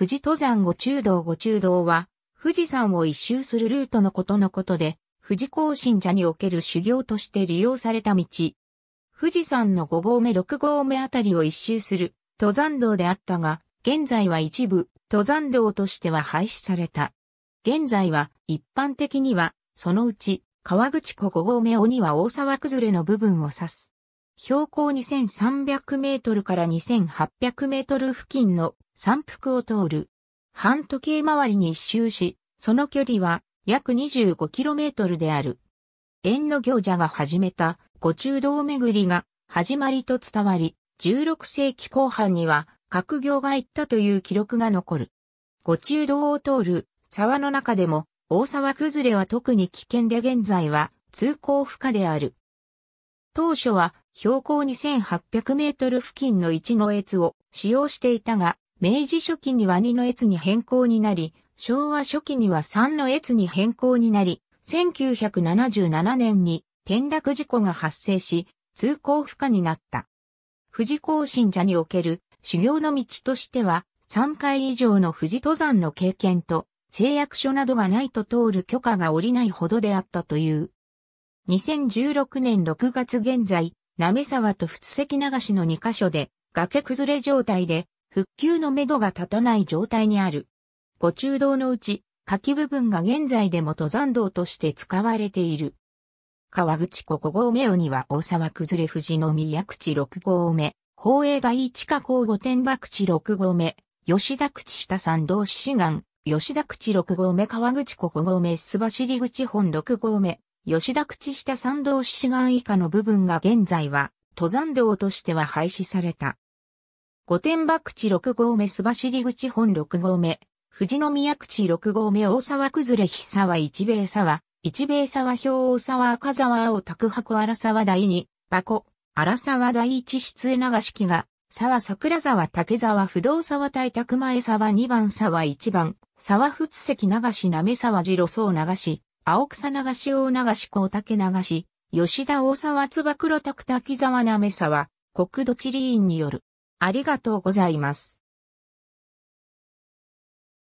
富士登山五中道五中道は、富士山を一周するルートのことのことで、富士行進者における修行として利用された道。富士山の五合目六合目あたりを一周する登山道であったが、現在は一部登山道としては廃止された。現在は一般的には、そのうち川口湖五合目鬼は大沢崩れの部分を指す。標高2300メートルから2800メートル付近の山腹を通る。半時計回りに一周し、その距離は約2 5トルである。縁の行者が始めた五中道巡りが始まりと伝わり、16世紀後半には各行が行ったという記録が残る。五中道を通る沢の中でも大沢崩れは特に危険で現在は通行不可である。当初は標高2800メートル付近の一の越を使用していたが、明治初期には2の越に変更になり、昭和初期には3の越に変更になり、1977年に転落事故が発生し、通行不可になった。富士行信者における修行の道としては、3回以上の富士登山の経験と、誓約書などがないと通る許可が下りないほどであったという。2016年6月現在、なめ沢と仏石流しの2カ所で、崖崩れ状態で、復旧のめどが立たない状態にある。五中道のうち、柿部分が現在でも登山道として使われている。川口湖5号目尾には大沢崩れ富士の宮口6号目、宝永第一下港御殿場口6号目、吉田口下山道志願、吉田口6号目川口湖5号目須走口本6号目、吉田口下山道志岸以下の部分が現在は登山道としては廃止された。御殿場口六号目須走口本六号目、富士宮口六号目大沢崩れ日沢一米沢、一米沢表大沢赤沢青拓箱荒沢第二、箱、荒沢第一出流し木が、沢桜沢竹沢不動沢対宅前沢二番沢一番、沢仏石流しなめ沢次路層流し、青草流し大流し高竹流し、吉田大沢つば黒滝沢なめさは、国土地理院による。ありがとうございます。